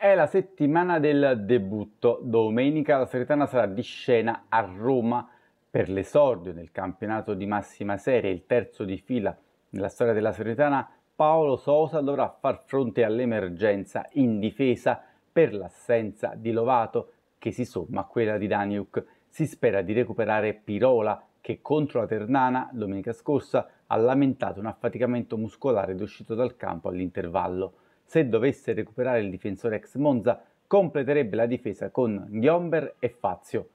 È la settimana del debutto. Domenica la Salernitana sarà di scena a Roma per l'esordio nel campionato di massima serie, il terzo di fila nella storia della Salernitana. Paolo Sosa dovrà far fronte all'emergenza in difesa per l'assenza di Lovato che si somma a quella di Daniuk. Si spera di recuperare Pirola che contro la Ternana domenica scorsa ha lamentato un affaticamento muscolare ed è uscito dal campo all'intervallo. Se dovesse recuperare il difensore ex Monza, completerebbe la difesa con Ghiomber e Fazio,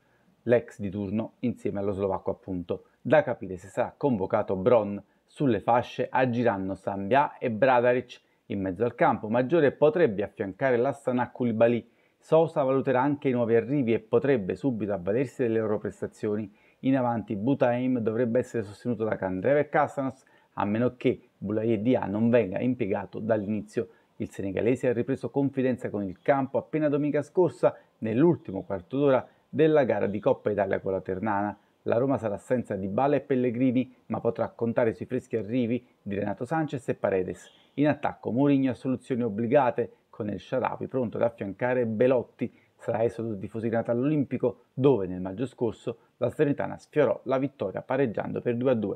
l'ex di turno insieme allo slovacco appunto. Da capire se sarà convocato Bron sulle fasce agiranno Sambia e Bradaric in mezzo al campo. Maggiore potrebbe affiancare l'Astana Koulibaly. Sosa valuterà anche i nuovi arrivi e potrebbe subito avvalersi delle loro prestazioni. In avanti Butaim dovrebbe essere sostenuto da Candreve e Castanos a meno che Boulaye Dia non venga impiegato dall'inizio il senegalese ha ripreso confidenza con il campo appena domenica scorsa nell'ultimo quarto d'ora della gara di Coppa Italia con la Ternana. La Roma sarà senza Di Bala e Pellegrini, ma potrà contare sui freschi arrivi di Renato Sanchez e Paredes. In attacco Mourinho ha soluzioni obbligate, con il Sharawi pronto ad affiancare Belotti. Sarà esodo tifosi nato all'Olimpico, dove nel maggio scorso la Serenitana sfiorò la vittoria pareggiando per 2-2.